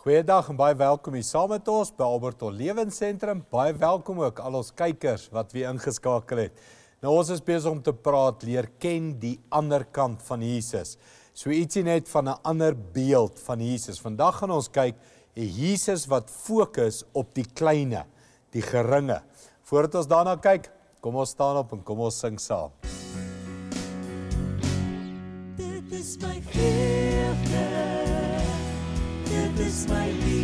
Goeiedag en baie welkom hier saam met ons by Albert Hall Lewensentrum. Baie welkom ook al ons kykers wat weer ingeskakel het. Nou ons is besig om te praat leer ken die ander kant van Jesus. So ietsie net van 'n ander beeld van Jesus. Vandag gaan ons kyk 'n Jesus wat fokus op die kleine, die geringe. Voordat ons daarna kyk, kom ons staan op en kom ons sing saam. Dit is my fees. this might lead.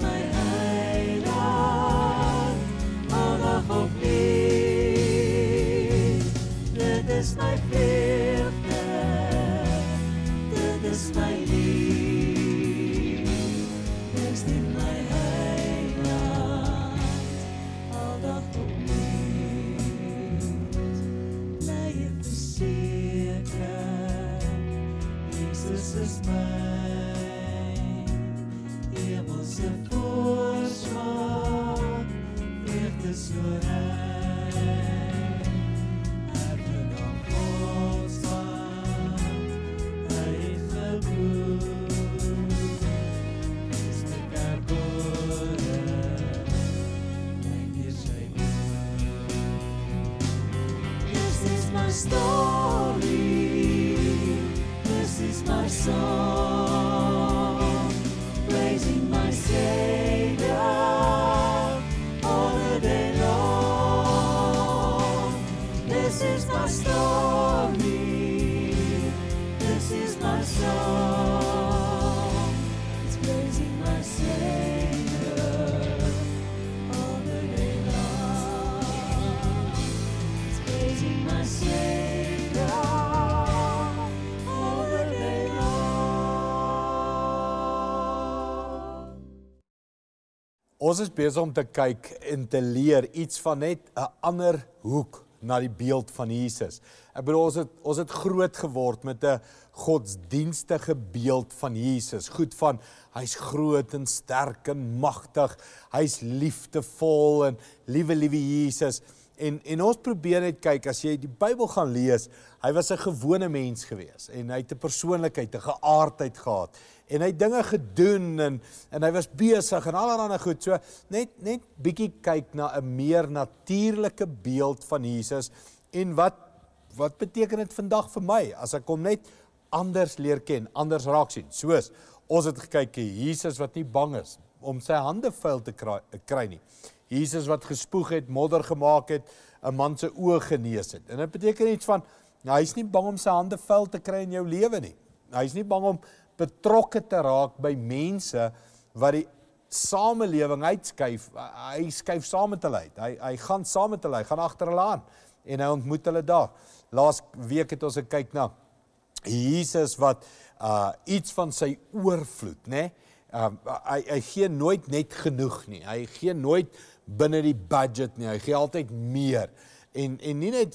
my head all hope That this that this my story. This is my song. Ons is besig om te kyk en te leer iets van net 'n ander hoek na die beeld van Jesus. Ek bedoel ons het ons het groot geword met 'n godsdienstige beeld van Jesus. Goed van hy's groot en sterk en magtig. Hy's liefdevol en liewe liewe Jesus. En en ons probeer net kyk as jy die Bybel gaan lees, hy was 'n gewone mens gewees en hy het 'n persoonlikheid, 'n geaardheid gehad en hy het dinge gedoen en en hy was besig en allerlei ander goed. So net net bietjie kyk na 'n meer natuurlike beeld van Jesus en wat wat beteken dit vandag vir my as ek kom net anders leer ken, anders raak sien. Soos ons het gekyk hier Jesus wat nie bang is om sy hande vuil te kry, kry nie. Jesus wat gespoeg het, modder gemaak het, 'n man se oë genees het. En dit beteken iets van nou, hy's nie bang om sy hande vuil te kry in jou lewe nie. Hy's nie bang om betrokke te raak by mense wat die samelewing uitskuif. Hy skuif saam met hulle uit. Hy hy gaan saam met hulle, hy gaan agter hulle aan en hy ontmoet hulle daar. Laas week het ons gekyk na Jesus wat uh iets van sy oorvloed, né? Nee? Uh hy hy gee nooit net genoeg nie. Hy gee nooit binne die budget nie. Hy gee altyd meer. En en nie net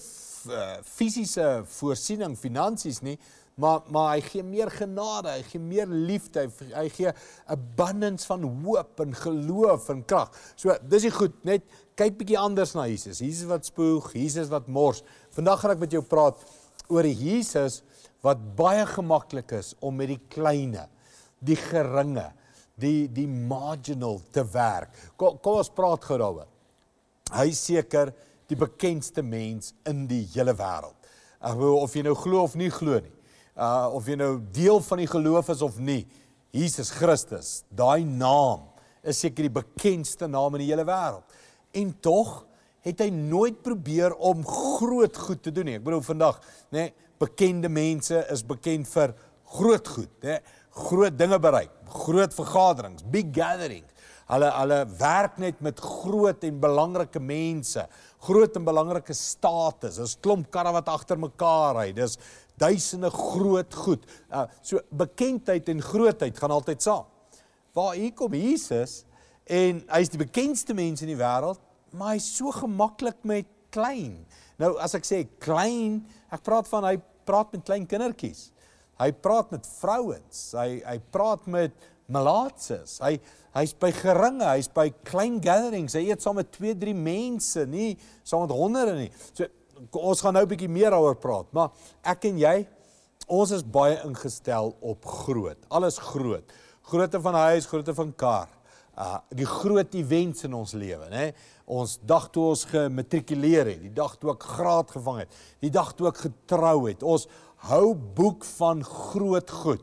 uh, fisiese voorsiening, finansies nie, Maar maar hy gee meer genade, hy gee meer liefde, hy, hy gee 'n abundance van hoop en geloof en krag. So dis die goed, net kyk bietjie anders na Jesus. Jesus wat spoeg, Jesus wat mors. Vandag gaan ek met jou praat oor Jesus wat baie gemaklik is om met die kleine, die geringe, die die marginal te werk. Kom, kom ons praat gou daaroor. Hy seker die bekendste mens in die hele wêreld. Of jy nou glo of nie glo nie, uh of jy nou deel van die geloof is of nie, Jesus Christus, daai naam is seker die bekendste naam in die hele wêreld. En tog het hy nooit probeer om groot goed te doen nie. Ek bedoel vandag, nê, nee, bekende mense is bekend vir groot goed, nê, nee, groot dinge bereik, groot vergaderings, big gathering. Hulle hulle werk net met groot en belangrike mense, groot en belangrike status. Dis klomp karre wat agter mekaar ry. Dis duisende groot goed. Uh, so bekendheid en grootheid gaan altyd saam. Waar hier kom Jesus en hy's die bekendste mens in die wêreld, maar hy's so gemaklik met klein. Nou as ek sê klein, ek praat van hy praat met klein kindertjies. Hy praat met vrouens. Hy hy praat met melaatses. Hy hy's by geringe, hy's by klein gatherings. Hy eet saam met 2, 3 mense, nie saam met honderde nie. So ons gaan nou 'n bietjie meer daaroor praat, maar ek en jy, ons is baie ingestel op groot. Alles groot. Grootte van huis, grootte van kar. Uh die groot events in ons lewe, né? Ons dag toe ons gematrikuleer het, die dag toe ek graad gevang het, die dag toe ek getrou het. Ons hou boek van groot goed.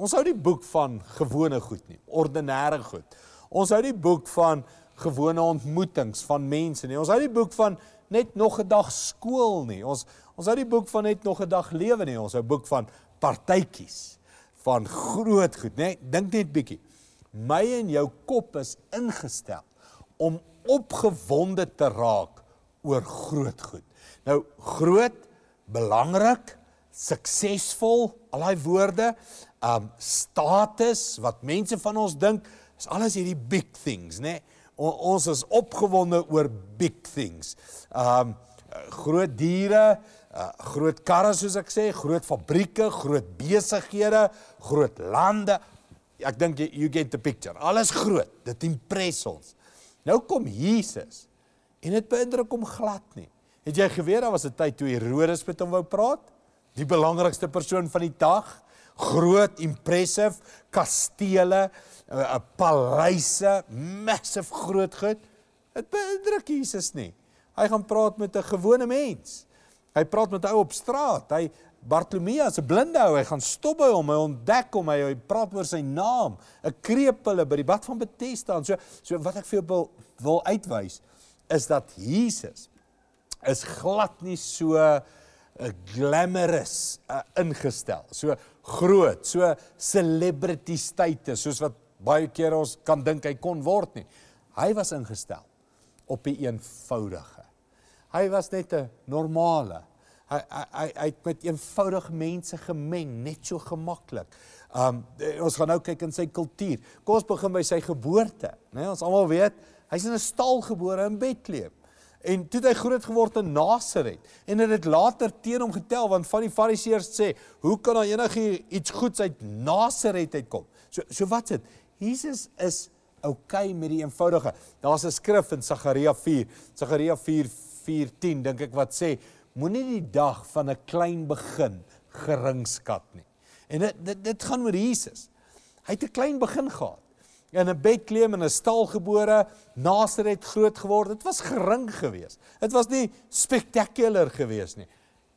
Ons hou die boek van gewone goed nie, ordinêre goed. Ons hou die boek van gewone ontmoetings van mense nie. Ons hou die boek van net nog 'n dag skool nie. Ons ons hou die boek van net nog 'n dag lewe nie. Ons hou boek van partytjies van groot goed, né? Nee, Dink net bietjie. My en jou kop is ingestel om opgewonde te raak oor groot goed. Nou groot, belangrik, suksesvol, al daai woorde, um status wat mense van ons dink, is alles hierdie big things, né? Nee? ons is opgewonde oor big things. Ehm um, groot diere, uh, groot karre soos ek sê, groot fabrieke, groot besighede, groot lande. Ek dink you, you get the picture. Alles groot, dit impress ons. Nou kom Jesus en dit beïndruk hom glad nie. Het jy geweet daar was 'n tyd toe Herodes met hom wou praat? Die belangrikste persoon van die dag, groot, impressive kastele, 'n paleise, massief groot goed. Dit beïndruk Jesus nie. Hy gaan praat met 'n gewone mens. Hy praat met 'n ou op straat. Hy Bartolomeus, 'n blinde ou, hy gaan stop by hom, hy ontdek hom, hy, hy praat oor sy naam, 'n krepele by die bad van Bethesda en so. So wat ek vir jou wil, wil uitwys is dat Jesus is glad nie so eh, glamorous uh, ingestel. So groot, so celebrity status soos wat baie keer ons kan dink hy kon word nie. Hy was ingestel op die eenvoudige. Hy was net 'n normale. Hy hy hy het met eenvoudige mense gemeng, net so gemaklik. Um eh, ons gaan nou kyk in sy kultuur. Kom ons begin by sy geboorte, né? Nee, ons almal weet, hy's in 'n stal gebore in Bethlehem. En toe hy groot geword in Nasaret en het dit later teen hom getel want van die fariseërs sê, "Hoe kan daar nou enigiets goeds uit Nasaret uitkom?" So so wat's dit? Jesus is okay met die eenvoudige. Daar's 'n skrif in Sagaria 4, Sagaria 4:10 dink ek wat sê, moenie die dag van 'n klein begin geringskat nie. En dit dit dit gaan oor Jesus. Hy het 'n klein begin gehad. In 'n bedkleem in 'n stal gebore, Nasaret groot geword. Dit was gering geweest. Dit was nie spektakulêr geweest nie.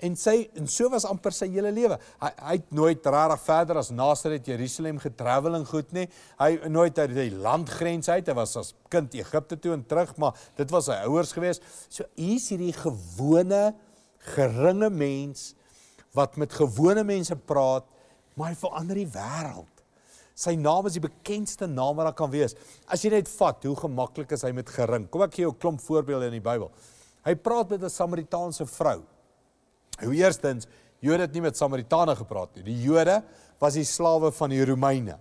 En sy en so was amper sy hele lewe. Hy hy het nooit regtig verder as Nasaret Jerusalem getravel en goed nie. Hy nooit uit die landgrens uit. Hy was as kind Egipte toe en terug, maar dit was sy ouers gewees. So hier's hierdie gewone geringe mens wat met gewone mense praat, maar hy verander die wêreld. Sy naam is die bekendste naam wat daar kan wees. As jy net vat hoe gemaklik is hy met gering. Kom ek gee jou 'n klomp voorbeelde in die Bybel. Hy praat met 'n Samaritaanse vrou. Hoe eerstens Jode het nie met Samaritane gepraat nie. Die Jode was die slawe van die Romeine.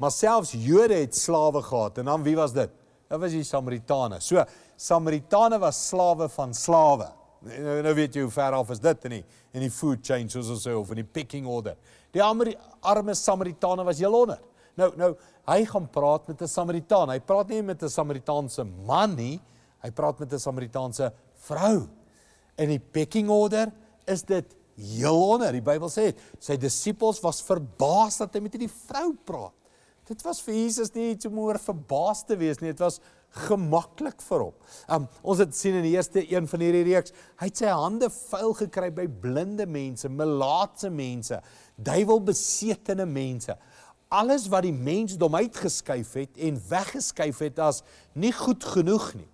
Maar selfs Jode het slawe gehad en dan wie was dit? Dit was die Samaritane. So Samaritane was slawe van slawe. Nou, nou weet jy hoe ver af is dit in die in die food chain soos ons sê of in die picking order. Die Amri, arme Samaritane was heel onder. Nou nou hy gaan praat met 'n Samaritaan. Hy praat nie met 'n Samaritaanse man nie. Hy praat met 'n Samaritaanse vrou. In die picking order is dit heel onder. Die Bybel sê, sy disippels was verbaas dat hy met hierdie vrou praat. Dit was vir Jesus nie iets om oor verbaas te wees nie. Dit was gemaklik vir hom. Um, ons het sien in die eerste een van hierdie reeks, hy het sy hande vuil gekry by blinde mense, melaatse mense, duiwelbesetene mense. Alles wat die mensdom uitgeskuif het en weggeskuif het as nie goed genoeg nie,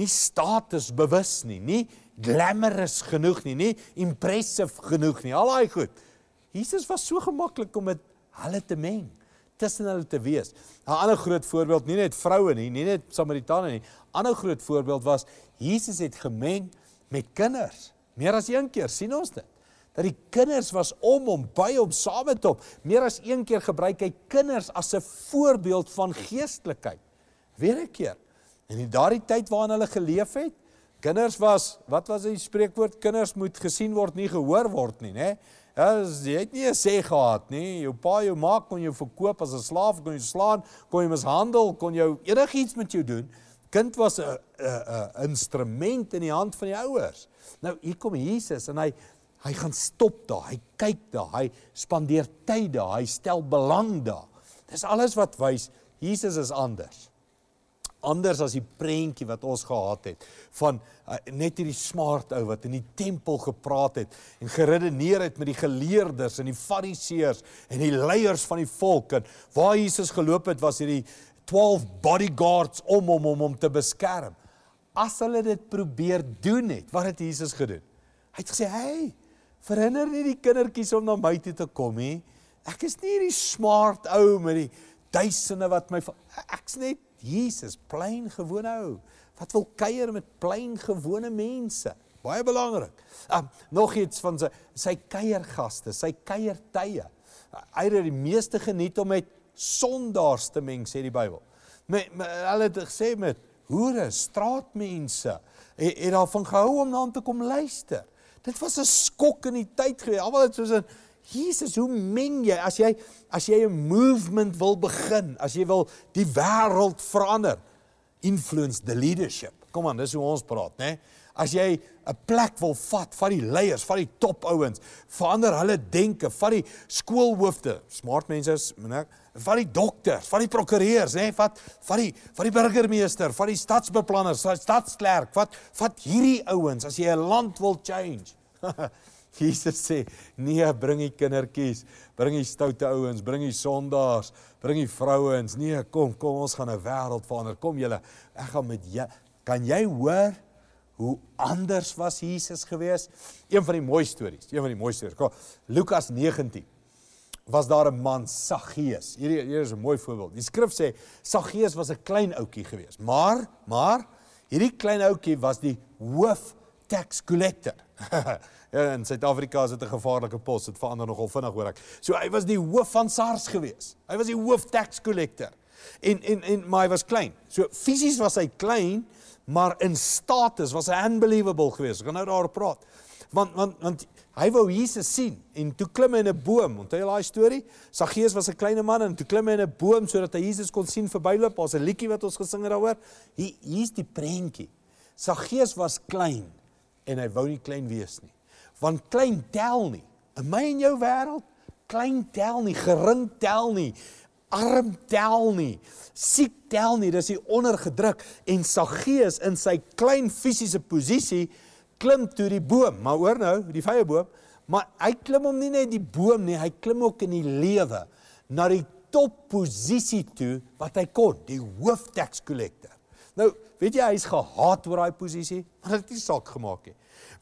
nie statusbewus nie, nie glamorous genoeg nie, nie impressive genoeg nie. Al daai goed. Jesus was so gemaklik om dit hulle te meng, tussen hulle te wees. 'n nou, Ander groot voorbeeld, nie net vroue nie, nie net Samaritane nie. Ander groot voorbeeld was Jesus het gemeng met kinders. Meer as een keer sien ons dit dat die kinders was om hom by hom saam met hom. Meer as een keer gebruik hy kinders as 'n voorbeeld van geestelikheid. Weer 'n keer. En in daardie tyd waarin hulle geleef het, Kinders was, wat was die spreekwoord? Kinders moet gesien word, nie gehoor word nie, né? Ja, as jy het nie 'n sê gehad nie, jou pa jou ma kon jou verkoop as 'n slaaf, kon jou slaan, kon jou mishandel, kon jou enigiets met jou doen. Kind was 'n 'n instrument in die hand van die ouers. Nou hier kom Jesus en hy hy gaan stop daar. Hy kyk daar. Hy spandeer tyd daar. Hy stel belang daar. Dis alles wat wys Jesus is anders anders as die prentjie wat ons gehad het van uh, net hierdie smart ou wat in die tempel gepraat het en geredeneer het met die geleerdes en die fariseërs en die leiers van die volk en waar Jesus geloop het was hierdie 12 bodyguards om hom om hom te beskerm. As hulle dit probeer doen het, wat het Jesus gedoen? Hy het gesê: "Hey, verhinder nie die kindertjies om na my toe te kom nie. Ek is nie hierdie smart ou met die duisende wat my ek's net Jesus, plain gewone ou. Wat wil kuier met plain gewone mense? Baie belangrik. Um, nog iets van sy sy kuiergaste, sy kuiertye. Hy het die meeste geniet om met sondaars te meng, sê die Bybel. Met hulle het gesê met hoere, straatmense en en daarvan gehou om na hom te kom luister. Dit was 'n skok in die tyd gewees. Almal het soos 'n Jesus, hoe meng jy as jy as jy 'n movement wil begin, as jy wil die wêreld verander? Influence the leadership. Kom aan, dis hoe ons praat, né? Nee? As jy 'n plek wil vat van die leiers, van die topouens, verander hulle denke, van die skoolhoofde, smart mense, né? van die dokters, van die prokureurs, né, vat van die van die burgemeester, van die stadsbeplanner, stadsklerk, vat vat hierdie ouens as jy 'n land wil change. Jesus sê: "Nee, bring die kindertjies, bring die stoute ouens, bring die sondaars, bring die vrouens. Nee, kom, kom ons gaan 'n wêreld verander. Kom julle, ek gaan met jy. Kan jy hoor hoe anders was Jesus gewees? Een van die mooi stories, een van die mooi stories. Kom, Lukas 19 was daar 'n man Saggeus. Hier hier is 'n mooi voorbeeld. Die skrif sê Saggeus was 'n klein ouetjie geweest, maar maar hierdie klein ouetjie was die hoof tax collector. Ja, in Suid-Afrika is dit 'n gevaarlike pos, dit verander nogal vinnig hoor ek. So hy was die hoof van SARS gewees. Hy was die hoof tax collector. En en en maar hy was klein. So fisies was hy klein, maar in status was hy unbelievable geweest. Ek gaan nou daarop praat. Want want want hy wou Jesus sien en toe klim hy in 'n boom. Onthou jy daai storie? Saggeus was 'n klein man en toe klim hy in 'n boom sodat hy Jesus kon sien verbyloop. Ons 'n liedjie wat ons gesing het daaroor. Hier is die prentjie. Saggeus was klein en hy wou nie klein wees nie. Want klein tel nie. In my en jou wêreld klein tel nie, gering tel nie, arm tel nie, siek tel nie, dis hy ondergedruk en Saggeus in sy klein fisiese posisie klim toe die boom, maar hoor nou, die vrye boom, maar hy klim hom nie net die boom nie, hy klim ook in die lewe na die top posisie toe wat hy kon, die hoof tax collector. Nou, weet jy hy's gehaat oor daai posisie, maar dit het nie saak gemaak nie.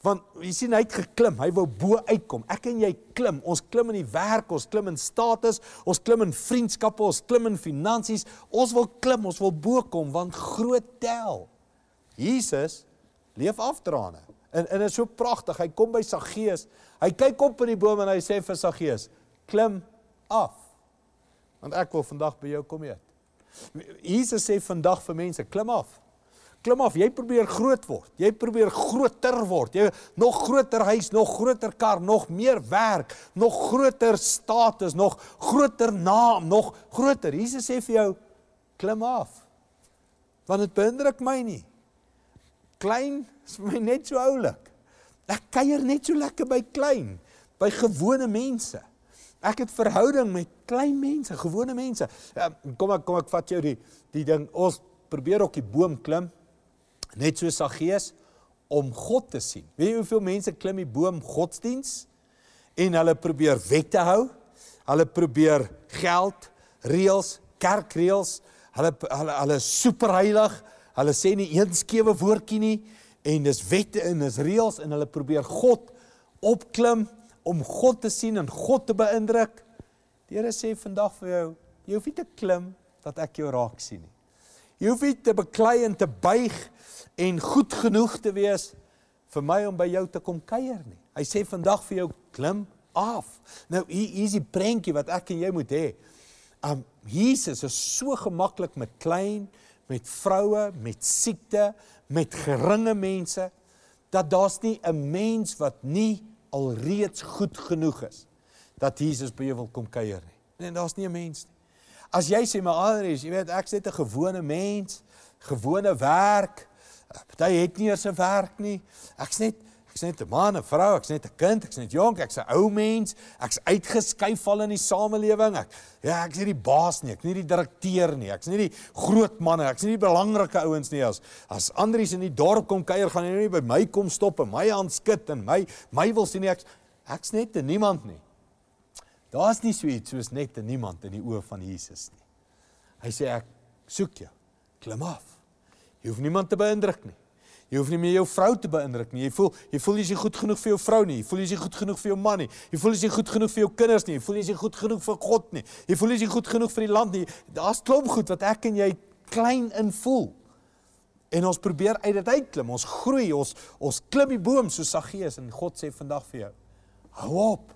Want jy sien hy het geklim, hy wou bo uitkom. Ek en jy klim, ons klim in die werk, ons klim in status, ons klim in vriendskappe, ons klim in finansies. Ons wil klim, ons wil bo kom want groot tel. Jesus leef afdraande. En en dit is so pragtig. Hy kom by Saggeus. Hy kyk op in die boom en hy sê vir Saggeus: "Klim af. Want ek wil vandag by jou kom eet." Jesus sê vandag vir mense, klim af. Klim af, jy probeer groot word. Jy probeer groter word. Jy nog groter huis, nog groter kar, nog meer werk, nog groter status, nog groter naam, nog groter. Jesus sê vir jou, klim af. Want dit beïndruk my nie. Klein is vir my net so oulik. Ek kuier net so lekker by klein, by gewone mense. Ek het verhouding met klein mense, gewone mense. Ehm, kom ek kom ek vat jou die die ding. Ons probeer op die boom klim net so Saggeus om God te sien. Weet jy hoeveel mense klim die boom godsdiens en hulle probeer wette hou. Hulle probeer geld, reëls, kerkreëls. Hulle hulle hulle is superheilig. Hulle sê nie een skewe woordjie nie en dis wette en dis reëls en hulle probeer God opklim om God te sien en God te beïndruk. Die Here sê vandag vir jou, jy hoef nie te klim dat ek jou raak sien nie. Jy hoef nie te beklei en te buig en goed genoeg te wees vir my om by jou te kom kuier nie. Hy sê vandag vir jou klim af. Nou hier is die prentjie wat ek en jy moet hê. Um Jesus is so gemaklik met klein, met vroue, met siekte, met geringe mense dat daar's nie 'n mens wat nie alreeds goed genoeg is dat Jesus by jou wil kom kuier nie. En nee, daar's nie 'n mens nie. As jy sê my Adrie, jy weet ek's net 'n gewone mens, gewone werk. Party het nie eers 'n werk nie. Ek's net Ek's net 'n man, 'n vrou, ek's net 'n kind, ek's net jonk, ek's 'n ou mens. Ek's uitgeskuif al in die samelewing. Ek ja, ek's nie die baas nie, ek's nie die direkteur nie, ek's nie die groot man nie, ek's nie die belangrike ouens nie as as Andrius in die dorp kom kuier, gaan hy nou nie by my kom stop en my hand skud en my my wil sien nie ek's ek's net 'n niemand nie. Daar's nie so iets soos net 'n niemand in die oë van Jesus nie. Hy sê ek soek jou. Klim af. Jy hoef niemand te beïndruk nie. Jy hoef nie meer jou vrou te beïndruk nie. Jy voel jy voel jy's nie goed genoeg vir jou vrou nie. Jy voel jy's nie goed genoeg vir jou man nie. Jy voel jy's nie goed genoeg vir jou kinders nie. Jy voel jy's nie goed genoeg vir God nie. Jy voel jy's nie goed genoeg vir die land nie. Daar's klomp goed wat ek en jy klein invoel. En ons probeer uit dit uitklim. Ons groei, ons ons klim die boom soos Saggeus en God sê vandag vir jou: Hou op.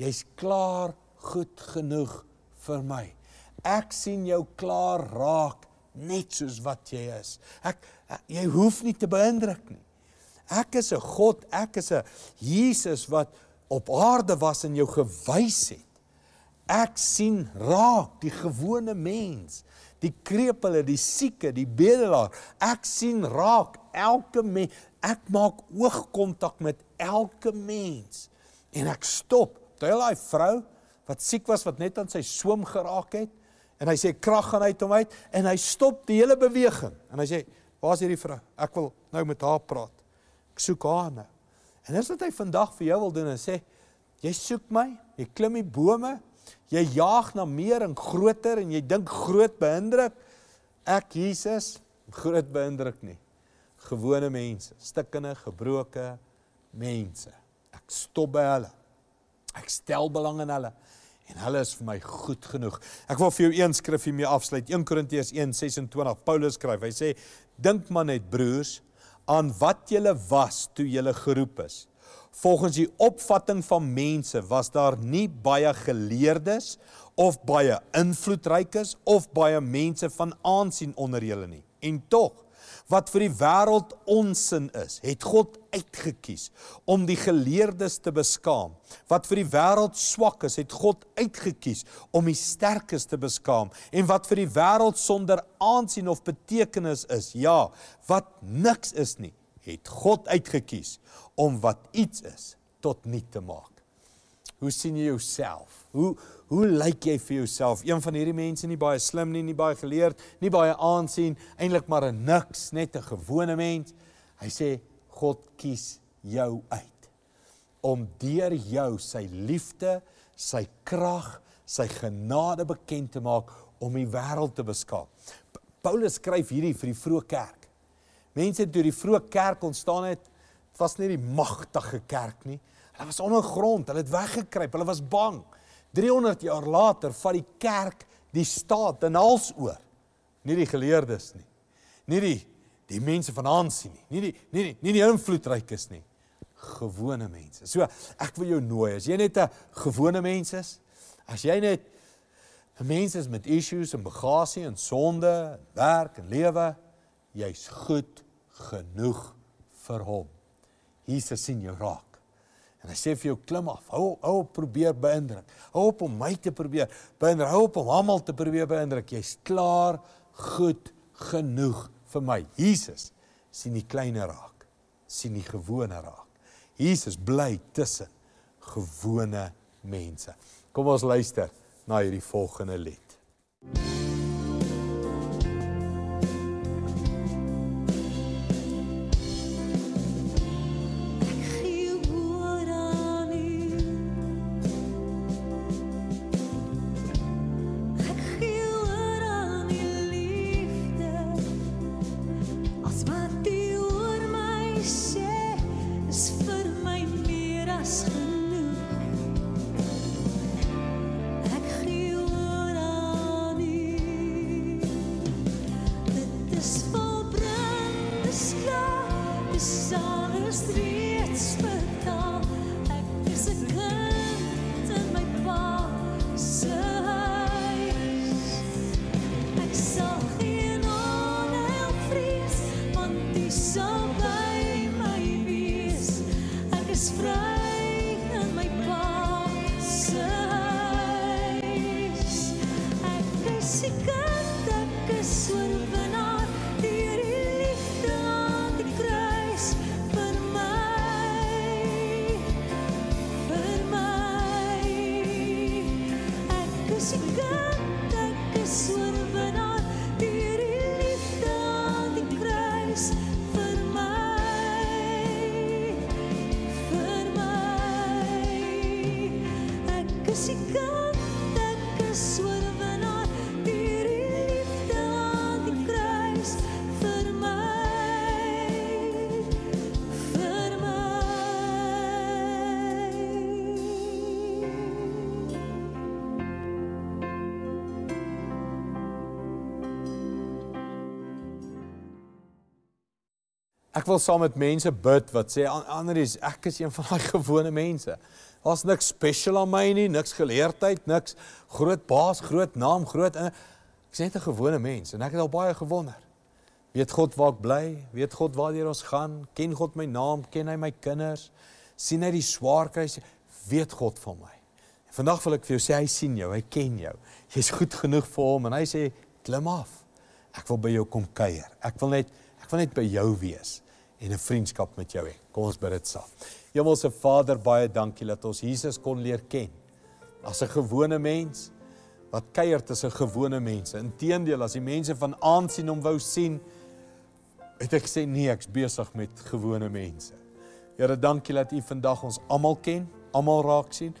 Jy's klaar goed genoeg vir my. Ek sien jou klaar raak net soos wat jy is. Ek jy hoef nie te beïndruk nie. Ek is 'n God, ek is 'n Jesus wat op aarde was en jou gewys het. Ek sien raak die gewone mens, die krepele, die sieke, die bedelaar. Ek sien raak elke mens. Ek maak oogkontak met elke mens. En ek stop terwyl daai vrou wat siek was wat net aan sy soem geraak het, en hy sê krag gaan uit hom uit en hy stop die hele beweging en hy sê waar's hierdie vrou? Ek wil nou met haar praat. Ek soek haar nou. En dis wat hy vandag vir jou wil doen en sê jy soek my, jy klim die bome, jy jaag na meer en groter en jy dink groot beïndruk ek Jesus groot beïndruk nie. Gewone mense, stikkende, gebroke mense. Ek stop by hulle. Ek stel belang in hulle en hulle is vir my goed genoeg. Ek wil vir jou een skrif hiermee afsluit. 1 Korintiërs 1:26 Paulus skryf. Hy sê: "Dink maar net broers aan wat julle was toe julle geroep is. Volgens die opvatting van mense was daar nie baie geleerdes of baie invloedrykes of baie mense van aansien onder julle nie. En tog wat vir die wêreld onsin is, het God uitgekies om die geleerdes te beskaam. Wat vir die wêreld swak is, het God uitgekies om die sterkes te beskaam. En wat vir die wêreld sonder aansien of betekenis is, ja, wat niks is nie, het God uitgekies om wat iets is tot nik te maak. Hoe sien jy jouself? Hoe hoe lyk jy vir jouself? Een van hierdie mense nie baie slim nie, nie baie geleerd, nie baie aansien, eintlik maar 'n niks, net 'n gewone mens. Hy sê God kies jou uit om deur jou sy liefde, sy krag, sy genade bekend te maak om die wêreld te beskaap. Paulus skryf hierdie vir die vroeë kerk. Mense toe die vroeë kerk ontstaan het, was nie die magtige kerk nie. Hulle was ondergrond, hulle het weggekruip, hulle was bang. 300 jaar later vat die kerk die staat in hals oor. Nie die geleerdes nie. Nie die die mense van aansien nie. Nie die nie die nie die invloedrykes nie. Gewone mense. So, ek wil jou nooi as jy net 'n gewone mens is, as jy net mense is met issues en bagasie en sonde, werk en lewe, jy's goed genoeg vir hom. Jesus sien jou raak. En hy sê vir jou klim af. Hou hou probeer beïndruk. Hou op om my te probeer beïndruk. Hou op om homal te probeer beïndruk. Jy's klaar goed genoeg vir my. Jesus sien die kleiner raak. sien die gewone raak. Jesus bly tussen gewone mense. Kom ons luister na hierdie volgende lied. Thank you. ek wil saam met mense bid wat sê Andries, ek is een van daai gewone mense. Daar's niks special aan my nie, niks geleerdheid, niks groot baas, groot naam, groot in ek's net 'n gewone mens en ek het al baie gewonder. Weet God waar ek bly? Weet God waartoe ons gaan? Ken God my naam? Ken hy my kinders? sien hy die swaar kruis? Weet God van my? Vandag wil ek vir jou sê hy sien jou, hy ken jou. Jy's goed genoeg vir hom en hy sê klim af. Ek wil by jou kom kuier. Ek wil net ek wil net by jou wees en 'n vriendskap met jou hê. Kom ons bid dit saam. Hemelse Vader, baie dankie dat ons Jesus kon leer ken as 'n gewone mens wat kuier tussen gewone mense. Inteendeel, as die mense van aansien hom wou sien, het ek gesê nee, ek's besig met gewone mense. Here, dankie dat U vandag ons almal ken, almal raak sien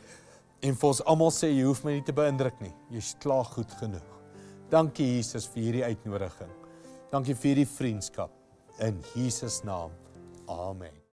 en vir ons almal sê jy hoef my nie te beïndruk nie. Jy's klaar goed genoeg. Dankie Jesus vir hierdie uitnodiging. Dankie vir hierdie vriendskap in Jesus naam. Amen.